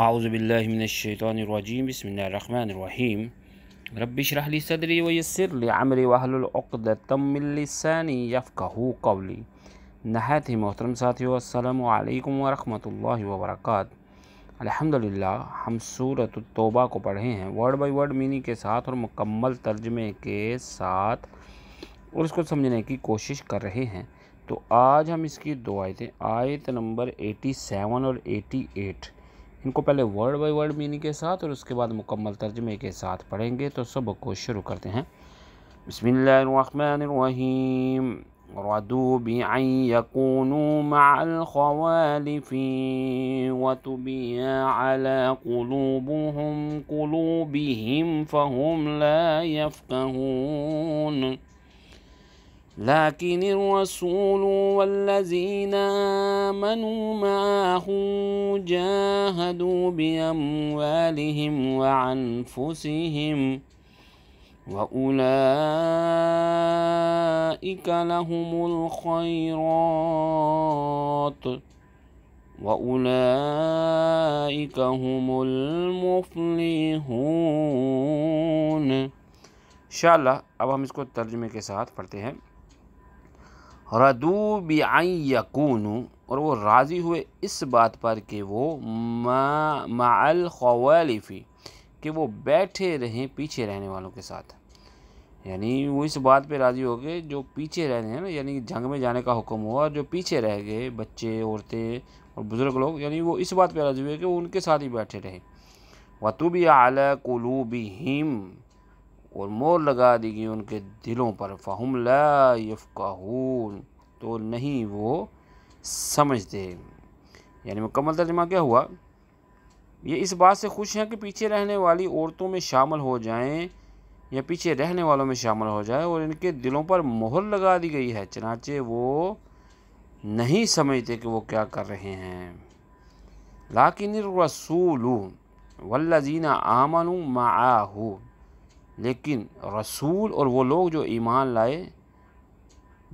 اعوذ باللہ من الشیطان الرجیم بسم اللہ الرحمن الرحیم رب لی صدری ویسر لی عمری وصر لسانی وحلق قولی نحیت محترم ساتی السلام علیکم و اللہ وبرکاتہ الحمدللہ ہم سورة التوبہ کو پڑھے ہیں ورڈ بائی ورڈ مینی کے ساتھ اور مکمل ترجمے کے ساتھ اور اس کو سمجھنے کی کوشش کر رہے ہیں تو آج ہم اس کی دو آیتیں آیت نمبر ایٹی سیون اور ایٹی ایٹ ان کو پہلے ورڈ بائی ورڈ میننگ کے ساتھ اور اس کے بعد مکمل ترجمے کے ساتھ پڑھیں گے تو سبق کو شروع کرتے ہیں بسم اللہ الرحمن الرحیم ردوا بأن يكونوا مع الخوالف و وتبيع على قلوبهم قلوبهم فهم لا يفقهون لكن الرسول والذين آمنوا معه جاهدوا بأموالهم وأنفسهم وأولئك لهم الخيرات وأولئك هم المفلحون إن شاء الله अब हम इसको तर्जुमे के साथ पढ़ते ردو بعین یقون اور وہ راضی ہوئے اس بات پر کہ وہ الخوالفی کہ وہ بیٹھے رہیں پیچھے رہنے والوں کے ساتھ یعنی وہ اس بات پہ راضی ہو گئے جو پیچھے رہ رہے ہیں نا یعنی جنگ میں جانے کا حکم ہوا اور جو پیچھے رہ گئے بچے عورتیں اور بزرگ لوگ یعنی وہ اس بات پہ راضی ہوئے کہ وہ ان کے ساتھ ہی بیٹھے رہیں وطوبی تو بھی اعلی اور مور لگا دی گئی ان کے دلوں پر فہم يَفْقَهُونَ تو نہیں وہ سمجھتے یعنی مکمل ترجمہ کیا ہوا یہ اس بات سے خوش ہیں کہ پیچھے رہنے والی عورتوں میں شامل ہو جائیں یا پیچھے رہنے والوں میں شامل ہو جائیں اور ان کے دلوں پر مہر لگا دی گئی ہے چنانچہ وہ نہیں سمجھتے کہ وہ کیا کر رہے ہیں لاکن الرسول ولہ آمنوا معاہو لیکن رسول اور وہ لوگ جو ایمان لائے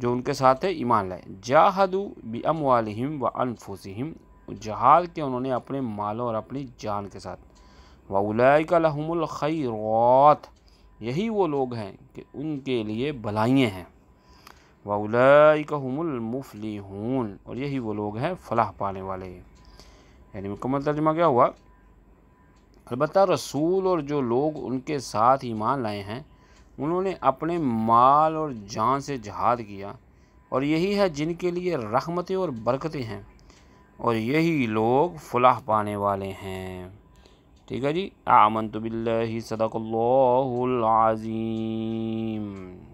جو ان کے ساتھ ہے ایمان لائے جاہدو بی اموالہم و انفوسہم جہاد کے انہوں نے اپنے مالوں اور اپنی جان کے ساتھ و لَهُمُ کا یہی وہ لوگ ہیں کہ ان کے لیے بھلائیں ہیں وَأُولَئِكَ هُمُ الْمُفْلِحُونَ اور یہی وہ لوگ ہیں فلاح پانے والے یعنی مکمل ترجمہ کیا ہوا البتہ رسول اور جو لوگ ان کے ساتھ ایمان لائے ہیں انہوں نے اپنے مال اور جان سے جہاد کیا اور یہی ہے جن کے لیے رحمتیں اور برکتیں ہیں اور یہی لوگ فلاح پانے والے ہیں ٹھیک ہے جی آمنت باللہ صدق اللہ العظیم